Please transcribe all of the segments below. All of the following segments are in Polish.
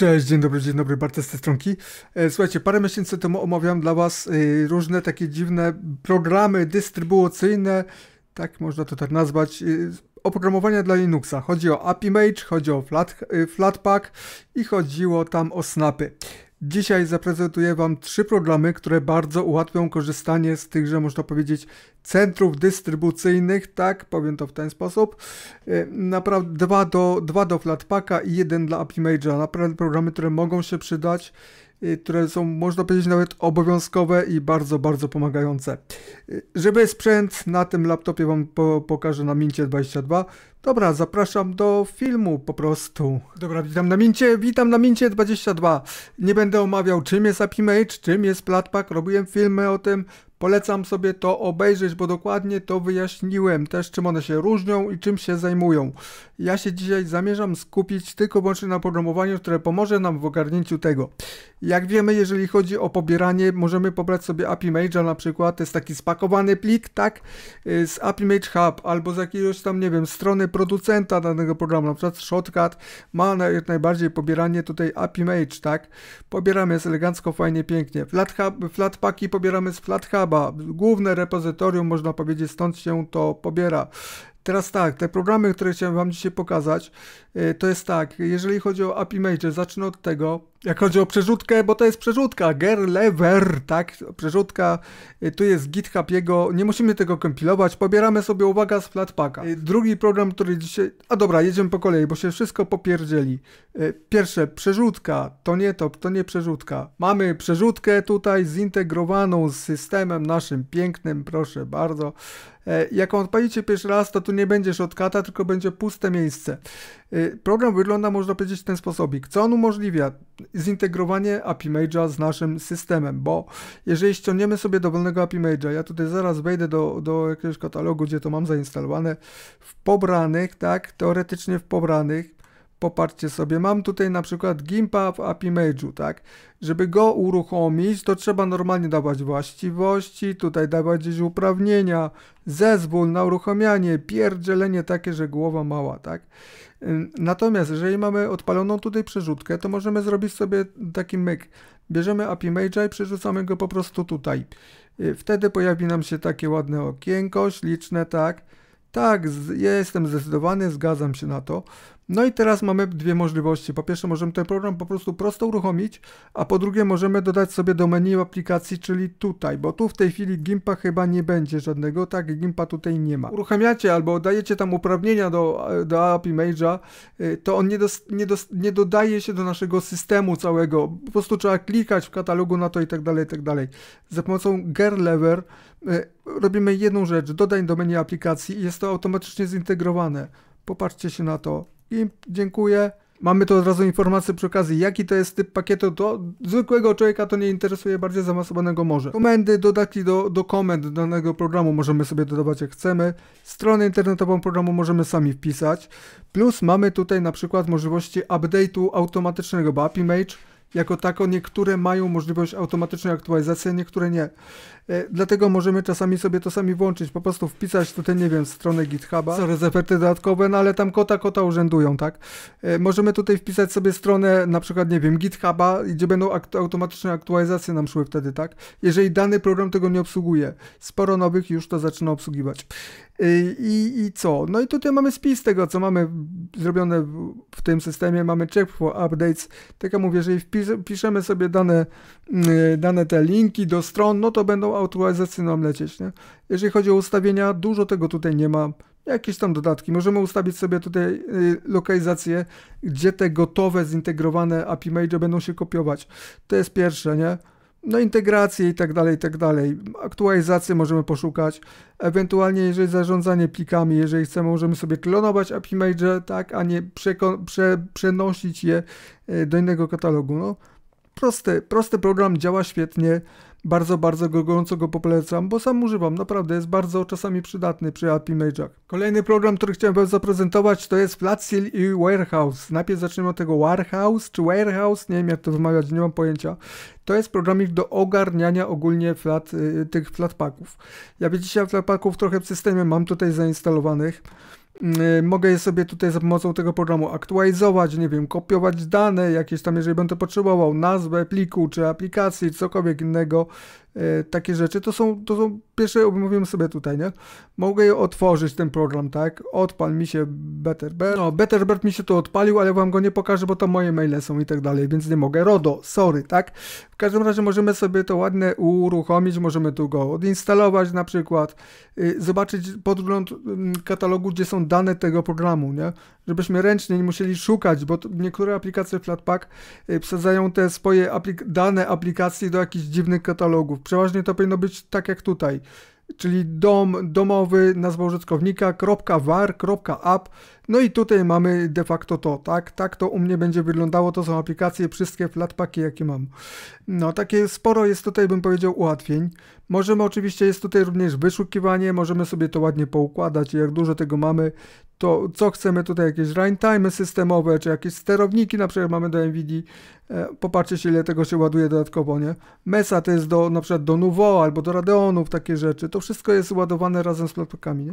Cześć, dzień dobry, dzień dobry, Bartek z tej stronki. E, słuchajcie, parę miesięcy temu omawiam dla Was e, różne takie dziwne programy dystrybucyjne, tak można to tak nazwać, e, oprogramowania dla Linuxa. Chodzi o AppImage, chodzi o Flat, Flatpak i chodziło tam o snapy. Dzisiaj zaprezentuję Wam trzy programy, które bardzo ułatwią korzystanie z tychże, można powiedzieć, centrów dystrybucyjnych, tak, powiem to w ten sposób. E, Naprawdę dwa do, dwa do Flatpaka i jeden dla AppImagera. Naprawdę programy, które mogą się przydać e, które są, można powiedzieć, nawet obowiązkowe i bardzo, bardzo pomagające. E, żeby sprzęt na tym laptopie Wam po pokażę na Mincie 22, Dobra, zapraszam do filmu po prostu. Dobra, witam na Mincie, witam na Mincie 22. Nie będę omawiał czym jest AppImage, czym jest Platpak. robiłem filmy o tym. Polecam sobie to obejrzeć, bo dokładnie to wyjaśniłem też czym one się różnią i czym się zajmują. Ja się dzisiaj zamierzam skupić tylko wyłącznie na programowaniu, które pomoże nam w ogarnięciu tego. Jak wiemy, jeżeli chodzi o pobieranie, możemy pobrać sobie API Mage'a na przykład, to jest taki spakowany plik, tak, y, z API Mage Hub albo z jakiegoś tam, nie wiem, strony producenta danego programu, na przykład Shotcut ma jak najbardziej pobieranie tutaj API Mage, tak? Pobieramy jest elegancko, fajnie, pięknie. Flathub, flatpaki pobieramy z FlatHuba, główne repozytorium, można powiedzieć, stąd się to pobiera. Teraz tak, te programy, które chciałem Wam dzisiaj pokazać, y, to jest tak, jeżeli chodzi o API Mage, zacznę od tego, jak chodzi o przerzutkę, bo to jest przerzutka, gerlever, tak, przerzutka, y, tu jest GitHub jego, nie musimy tego kompilować, pobieramy sobie, uwaga, z Flatpaka. Y, drugi program, który dzisiaj, a dobra, jedziemy po kolei, bo się wszystko popierdzieli. Y, pierwsze, przerzutka, to nie to, to nie przerzutka. Mamy przerzutkę tutaj zintegrowaną z systemem naszym pięknym, proszę bardzo. Jak odpalicie pierwszy raz, to tu nie będzie shortcuta, tylko będzie puste miejsce. Y, program wygląda, można powiedzieć, w ten sposobik. Co on umożliwia? Zintegrowanie API Major z naszym systemem, bo jeżeli ściągniemy sobie dowolnego API Major, ja tutaj zaraz wejdę do, do jakiegoś katalogu, gdzie to mam zainstalowane, w pobranych, tak, teoretycznie w pobranych, Popatrzcie sobie, mam tutaj na przykład Gimpa w AppImage'u, tak? Żeby go uruchomić, to trzeba normalnie dawać właściwości, tutaj dawać gdzieś uprawnienia, zezwól na uruchomianie, pierdzielenie takie, że głowa mała, tak? Natomiast jeżeli mamy odpaloną tutaj przerzutkę, to możemy zrobić sobie taki myk. Bierzemy AppImage'a i przerzucamy go po prostu tutaj. Y, wtedy pojawi nam się takie ładne okienko, śliczne, tak? Tak, jestem zdecydowany, zgadzam się na to. No i teraz mamy dwie możliwości. Po pierwsze możemy ten program po prostu prosto uruchomić, a po drugie możemy dodać sobie do menu aplikacji, czyli tutaj, bo tu w tej chwili GIMPA chyba nie będzie żadnego, tak, GIMPA tutaj nie ma. Uruchamiacie albo dajecie tam uprawnienia do, do App Image'a, y, to on nie, dos, nie, dos, nie dodaje się do naszego systemu całego, po prostu trzeba klikać w katalogu na to i tak dalej, i tak dalej. Za pomocą Gear Lever y, robimy jedną rzecz, dodaj do menu aplikacji i jest to automatycznie zintegrowane. Popatrzcie się na to i dziękuję. Mamy tu od razu informację przy okazji, jaki to jest typ pakietu, to zwykłego człowieka to nie interesuje, bardziej zamasowanego może. Komendy, dodatki do, do komend danego programu możemy sobie dodawać jak chcemy. Stronę internetową programu możemy sami wpisać. Plus mamy tutaj na przykład możliwości update'u automatycznego, bo AppImage jako tako. Niektóre mają możliwość automatycznej aktualizacji, niektóre nie. E, dlatego możemy czasami sobie to sami włączyć, po prostu wpisać tutaj, nie wiem, stronę GitHuba, co efekty dodatkowe, no ale tam kota kota urzędują, tak? E, możemy tutaj wpisać sobie stronę, na przykład, nie wiem, GitHuba, gdzie będą akt automatyczne aktualizacje nam szły wtedy, tak? Jeżeli dany program tego nie obsługuje, sporo nowych już to zaczyna obsługiwać. Y, I, I co? No i tutaj mamy spis tego, co mamy zrobione w tym systemie. Mamy check for updates. Tak jak mówię, jeżeli wpiszemy sobie dane, mm, dane te linki do stron, no to będą autoryzacje nam lecieć. Nie? Jeżeli chodzi o ustawienia, dużo tego tutaj nie ma jakieś tam dodatki. Możemy ustawić sobie tutaj y, lokalizację, gdzie te gotowe, zintegrowane API Major będą się kopiować. To jest pierwsze, nie? no integracje i tak dalej, i tak dalej. Aktualizacje możemy poszukać. Ewentualnie, jeżeli zarządzanie plikami, jeżeli chcemy, możemy sobie klonować API Major, tak, a nie prze przenosić je e, do innego katalogu. No, proste prosty program działa świetnie. Bardzo, bardzo go gorąco go polecam, bo sam używam, naprawdę jest bardzo czasami przydatny przy API Mage'ach. Kolejny program, który chciałem wam zaprezentować to jest Flatseal i Warehouse. Najpierw zaczniemy od tego Warehouse czy Warehouse, nie wiem jak to wymawiać, nie mam pojęcia. To jest programik do ogarniania ogólnie flat, y, tych flatpaków. Ja wiecie, flatpaków trochę w systemie mam tutaj zainstalowanych. Y, mogę je sobie tutaj za pomocą tego programu aktualizować, nie wiem, kopiować dane jakieś tam, jeżeli będę potrzebował, nazwę pliku czy aplikacji, cokolwiek innego, E, takie rzeczy, to są, to są pierwsze, omówiłem sobie tutaj, nie? Mogę otworzyć ten program, tak? Odpal mi się Betterbird. No, Betterbird mi się tu odpalił, ale wam go nie pokażę, bo to moje maile są i tak dalej, więc nie mogę. RODO, sorry, tak? W każdym razie możemy sobie to ładnie uruchomić, możemy tu go odinstalować na przykład, y, zobaczyć podgląd mm, katalogu, gdzie są dane tego programu, nie? żebyśmy ręcznie nie musieli szukać, bo niektóre aplikacje Flatpak y, wsadzają te swoje aplik dane aplikacji do jakichś dziwnych katalogów. Przeważnie to powinno być tak jak tutaj czyli dom, domowy, nazwa użytkownika, .var, .app, no i tutaj mamy de facto to, tak? Tak to u mnie będzie wyglądało, to są aplikacje, wszystkie flatpaki, jakie mam. No, takie sporo jest tutaj, bym powiedział, ułatwień. Możemy oczywiście, jest tutaj również wyszukiwanie, możemy sobie to ładnie poukładać, jak dużo tego mamy, to co chcemy tutaj, jakieś runtime systemowe, czy jakieś sterowniki, na przykład mamy do NVIDII, e, popatrzcie się, ile tego się ładuje dodatkowo, nie? Mesa to jest do, na przykład do Nuvo albo do Radeonów, takie rzeczy, to wszystko jest ładowane razem z flatpakami, nie?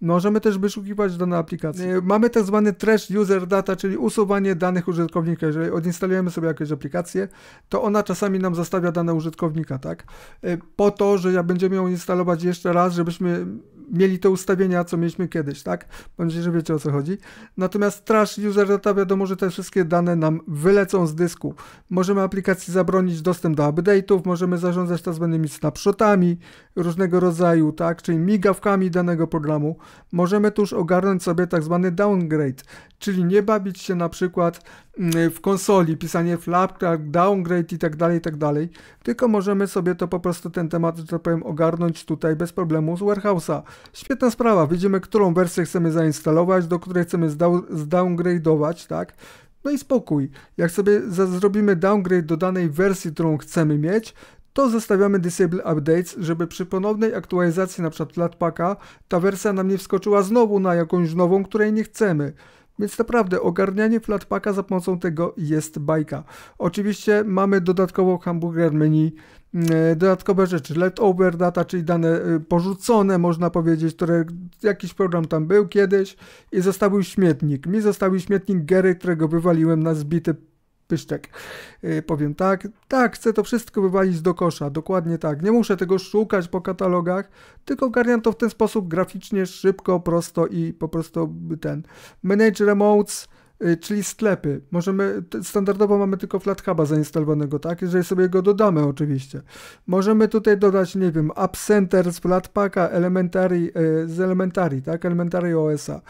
Możemy też wyszukiwać dane aplikacje. Mamy tak zwany trash user data, czyli usuwanie danych użytkownika. Jeżeli odinstalujemy sobie jakieś aplikacje, to ona czasami nam zostawia dane użytkownika, tak? Y, po to, że ja będziemy ją instalować jeszcze raz, żebyśmy mieli te ustawienia, co mieliśmy kiedyś, tak? Będziecie że wiecie o co chodzi. Natomiast trash user data wiadomo, że te wszystkie dane nam wylecą z dysku. Możemy aplikacji zabronić dostęp do update'ów, możemy zarządzać tak zwanymi snapshotami różnego rodzaju, tak? Czyli migawkami danego programu. Możemy tuż ogarnąć sobie tak zwany downgrade, czyli nie bawić się na przykład mm, w konsoli, pisanie flap, tak, downgrade i tak dalej, i tak dalej, tylko możemy sobie to po prostu ten temat, że tak powiem, ogarnąć tutaj bez problemu z warehouse'a. Świetna sprawa, widzimy, którą wersję chcemy zainstalować, do której chcemy zdowngrade'ować, tak? No i spokój. Jak sobie zrobimy downgrade do danej wersji, którą chcemy mieć, to zostawiamy Disable Updates, żeby przy ponownej aktualizacji np. Flatpaka ta wersja nam nie wskoczyła znowu na jakąś nową, której nie chcemy. Więc naprawdę ogarnianie flatpaka za pomocą tego jest bajka. Oczywiście mamy dodatkowo hamburger menu, mm, e, dodatkowe rzeczy, leftover data, czyli dane e, porzucone, można powiedzieć, które jakiś program tam był kiedyś i zostawił śmietnik. Mi zostawił śmietnik Gary, którego wywaliłem na zbity pyszczek. Y, powiem tak, tak, chcę to wszystko wywalić do kosza, dokładnie tak. Nie muszę tego szukać po katalogach, tylko ogarniam to w ten sposób graficznie, szybko, prosto i po prostu ten. Manage Remotes, Y, czyli sklepy. Możemy, standardowo mamy tylko FlatHuba zainstalowanego, tak? Jeżeli sobie go dodamy oczywiście. Możemy tutaj dodać, nie wiem, App Center z Flatpaka, Elementary, y, z Elementary, tak? Elementary OSa.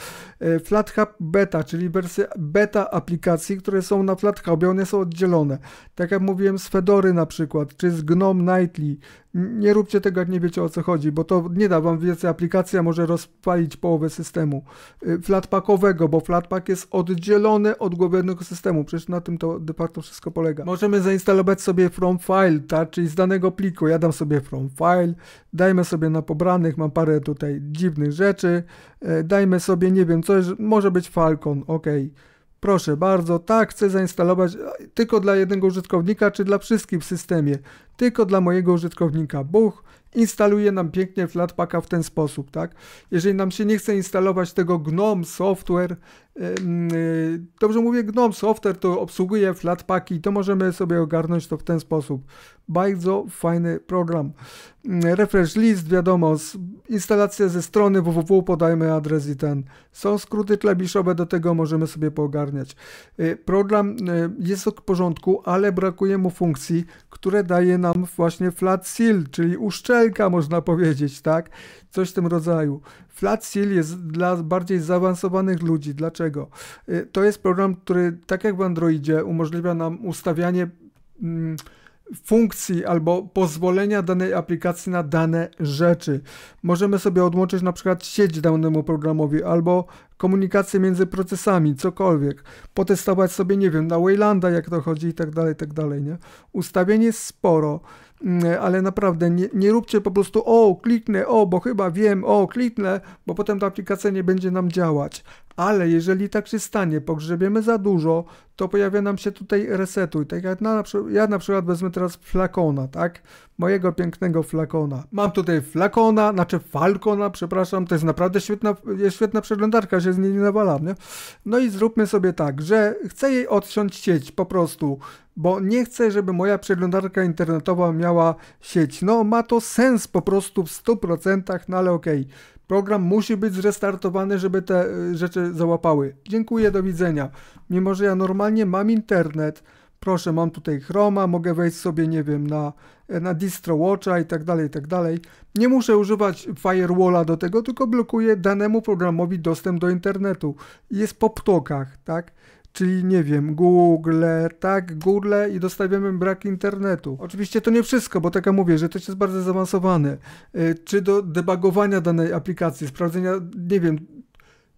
Y, FlatHub Beta, czyli wersje beta aplikacji, które są na FlatHubie, one są oddzielone. Tak jak mówiłem z Fedory na przykład, czy z GNOME Nightly, nie róbcie tego, jak nie wiecie o co chodzi, bo to nie da wam więcej. Aplikacja może rozpalić połowę systemu y, flatpakowego, bo flatpak jest oddzielony od głównego systemu. Przecież na tym to de facto wszystko polega. Możemy zainstalować sobie from file, tak? czyli z danego pliku. Ja dam sobie from file, dajmy sobie na pobranych, mam parę tutaj dziwnych rzeczy. Y, dajmy sobie, nie wiem, coś, może być Falcon, ok. Proszę bardzo, tak, chcę zainstalować tylko dla jednego użytkownika, czy dla wszystkich w systemie tylko dla mojego użytkownika. Buch, instaluje nam pięknie Flatpaka w ten sposób, tak? Jeżeli nam się nie chce instalować tego GNOME Software, y, dobrze mówię GNOME Software, to obsługuje Flatpaki, to możemy sobie ogarnąć to w ten sposób. Bardzo fajny program. Mm, refresh list, wiadomo, instalacja ze strony www, podajmy adres i ten. Są skróty klawiszowe, do tego możemy sobie poogarniać. Y, program y, jest w porządku, ale brakuje mu funkcji, które daje nam nam właśnie flat seal, czyli uszczelka można powiedzieć, tak? Coś w tym rodzaju. Flat seal jest dla bardziej zaawansowanych ludzi. Dlaczego? Y, to jest program, który tak jak w Androidzie umożliwia nam ustawianie... Mm, funkcji albo pozwolenia danej aplikacji na dane rzeczy. Możemy sobie odłączyć na przykład sieć danemu programowi albo komunikację między procesami, cokolwiek. Potestować sobie, nie wiem, na Waylanda jak to chodzi i tak dalej, tak dalej, nie? Ustawienie jest sporo. Mm, ale naprawdę nie, nie róbcie po prostu o, kliknę, o, bo chyba wiem, o, kliknę, bo potem ta aplikacja nie będzie nam działać. Ale jeżeli tak się stanie, pogrzebiemy za dużo, to pojawia nam się tutaj resetuj. Tak jak na, ja na przykład wezmę teraz flakona, tak? Mojego pięknego flakona. Mam tutaj flakona, znaczy falcona. przepraszam, to jest naprawdę świetna, jest świetna przeglądarka, się z niej nie nawalam, nie? No i zróbmy sobie tak, że chcę jej odciąć sieć po prostu bo nie chcę, żeby moja przeglądarka internetowa miała sieć. No ma to sens po prostu w 100%, no ale okej. Okay. Program musi być zrestartowany, żeby te y, rzeczy załapały. Dziękuję, do widzenia. Mimo, że ja normalnie mam internet, proszę, mam tutaj Chroma, mogę wejść sobie, nie wiem, na, e, na Distro Watcha i tak dalej, i tak dalej. Nie muszę używać firewalla do tego, tylko blokuję danemu programowi dostęp do internetu. Jest po ptokach, tak? czyli nie wiem, Google, tak, Google i dostawiamy brak internetu. Oczywiście to nie wszystko, bo tak jak mówię, że to jest bardzo zaawansowane. Y, czy do debagowania danej aplikacji, sprawdzenia, nie wiem,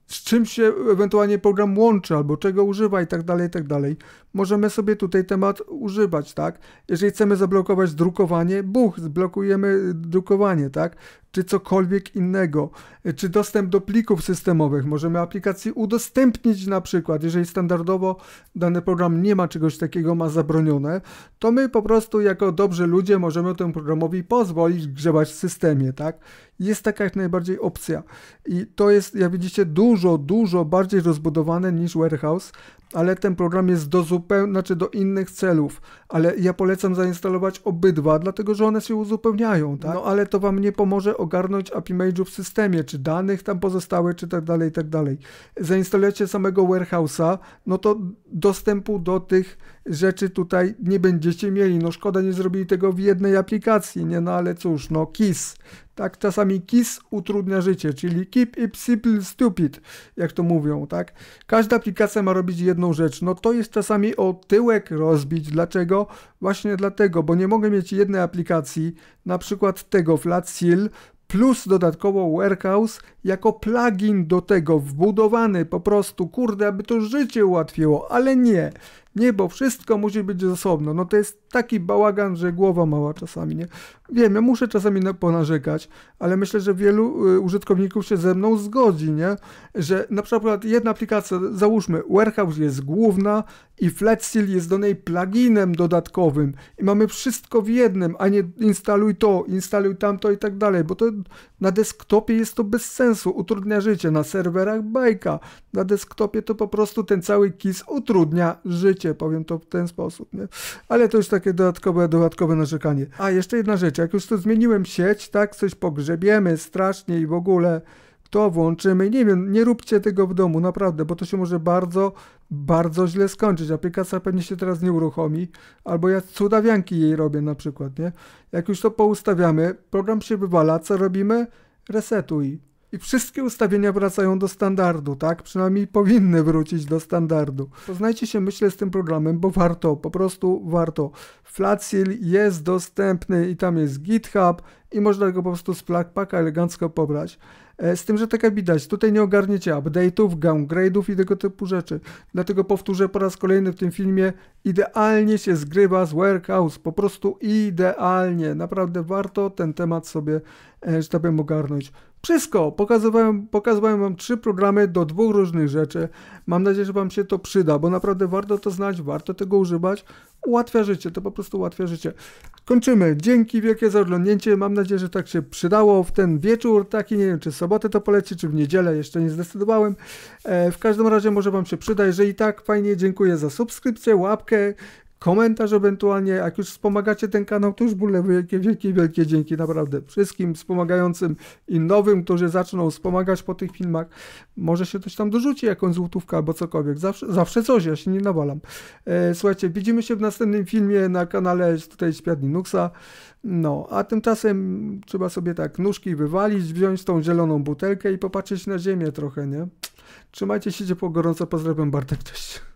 z czym się ewentualnie program łączy, albo czego używa i tak dalej, i tak dalej możemy sobie tutaj temat używać, tak? Jeżeli chcemy zablokować drukowanie, buch, zblokujemy drukowanie, tak? Czy cokolwiek innego, czy dostęp do plików systemowych, możemy aplikacji udostępnić na przykład, jeżeli standardowo dany program nie ma czegoś takiego, ma zabronione, to my po prostu jako dobrzy ludzie możemy temu programowi pozwolić grzebać w systemie, tak? Jest taka jak najbardziej opcja i to jest, jak widzicie, dużo, dużo bardziej rozbudowane niż Warehouse, ale ten program jest do zupełności zupełnie, znaczy do innych celów, ale ja polecam zainstalować obydwa, dlatego że one się uzupełniają, tak? No ale to Wam nie pomoże ogarnąć API Mage'u w systemie, czy danych tam pozostałe, czy tak dalej, tak dalej. Zainstalujecie samego warehouse'a, no to dostępu do tych rzeczy tutaj nie będziecie mieli. No szkoda, nie zrobili tego w jednej aplikacji, nie? No ale cóż, no KISS. Tak, czasami KISS utrudnia życie, czyli keep it simple stupid, jak to mówią, tak? Każda aplikacja ma robić jedną rzecz. No to jest czasami o tyłek rozbić. Dlaczego? Właśnie dlatego, bo nie mogę mieć jednej aplikacji, na przykład tego Flat Seal, plus dodatkowo Warehouse jako plugin do tego wbudowany po prostu, kurde, aby to życie ułatwiło, ale nie. Nie, bo wszystko musi być zasobno. No to jest taki bałagan, że głowa mała czasami, nie? Wiem, ja muszę czasami ponarzekać, ale myślę, że wielu y, użytkowników się ze mną zgodzi, nie? Że na przykład jedna aplikacja, załóżmy, Warehouse jest główna i FlatSteel jest do niej pluginem dodatkowym i mamy wszystko w jednym, a nie instaluj to, instaluj tamto i tak dalej, bo to na desktopie jest to bez sensu, utrudnia życie, na serwerach bajka, na desktopie to po prostu ten cały KIS utrudnia życie życie, powiem to w ten sposób. Nie? Ale to już takie dodatkowe, dodatkowe narzekanie. A jeszcze jedna rzecz, jak już to zmieniłem sieć, tak, coś pogrzebiemy strasznie i w ogóle to włączymy. Nie wiem, nie róbcie tego w domu, naprawdę, bo to się może bardzo, bardzo źle skończyć. Aplikacja pewnie się teraz nie uruchomi, albo ja cudawianki jej robię na przykład, nie? Jak już to poustawiamy, program się wywala, co robimy? Resetuj i wszystkie ustawienia wracają do standardu, tak? Przynajmniej powinny wrócić do standardu. Poznajcie się, myślę, z tym programem, bo warto, po prostu warto. Flacil jest dostępny i tam jest GitHub i można go po prostu z plugpaka elegancko pobrać. E, z tym, że taka widać, tutaj nie ogarniecie update'ów, downgrade'ów i tego typu rzeczy. Dlatego powtórzę po raz kolejny w tym filmie, idealnie się zgrywa z Workhouse, po prostu idealnie. Naprawdę warto ten temat sobie E, że tak ogarnąć. Wszystko! Pokazywałem, pokazywałem Wam trzy programy do dwóch różnych rzeczy. Mam nadzieję, że Wam się to przyda, bo naprawdę warto to znać, warto tego używać. Ułatwia życie, to po prostu ułatwia życie. Kończymy. Dzięki wielkie za oglądnięcie. Mam nadzieję, że tak się przydało w ten wieczór taki. Nie wiem, czy sobotę to poleci, czy w niedzielę. Jeszcze nie zdecydowałem. E, w każdym razie może Wam się przyda. Jeżeli tak, fajnie. Dziękuję za subskrypcję, łapkę komentarz ewentualnie, jak już wspomagacie ten kanał, to już bóle wielkie, wielkie, wielkie dzięki naprawdę wszystkim wspomagającym i nowym, którzy zaczną wspomagać po tych filmach. Może się coś tam dorzuci, jakąś złotówkę albo cokolwiek. Zawsze, zawsze coś, ja się nie nawalam. E, słuchajcie, widzimy się w następnym filmie na kanale tutaj Świat Linuxa. No, a tymczasem trzeba sobie tak nóżki wywalić, wziąć tą zieloną butelkę i popatrzeć na ziemię trochę, nie? Trzymajcie się ciepło, gorąco, pozdrawiam, Bartek, cześć.